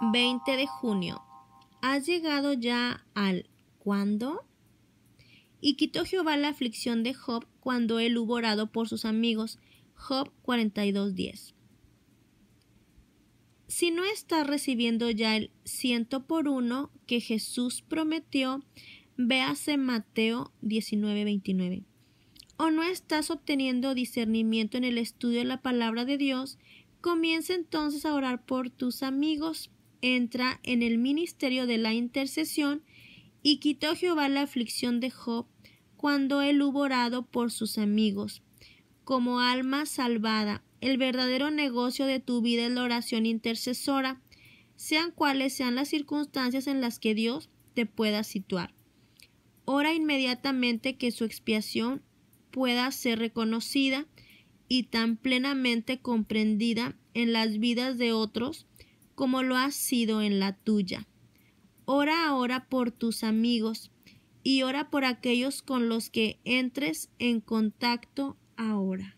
20 de junio. ¿Has llegado ya al cuándo? Y quitó Jehová la aflicción de Job cuando él hubo orado por sus amigos. Job 42.10. Si no estás recibiendo ya el ciento por uno que Jesús prometió, véase Mateo 19.29. O no estás obteniendo discernimiento en el estudio de la palabra de Dios, comienza entonces a orar por tus amigos entra en el ministerio de la intercesión y quitó Jehová la aflicción de Job cuando él hubo orado por sus amigos. Como alma salvada, el verdadero negocio de tu vida es la oración intercesora, sean cuales sean las circunstancias en las que Dios te pueda situar. Ora inmediatamente que su expiación pueda ser reconocida y tan plenamente comprendida en las vidas de otros como lo has sido en la tuya. Ora ahora por tus amigos y ora por aquellos con los que entres en contacto ahora.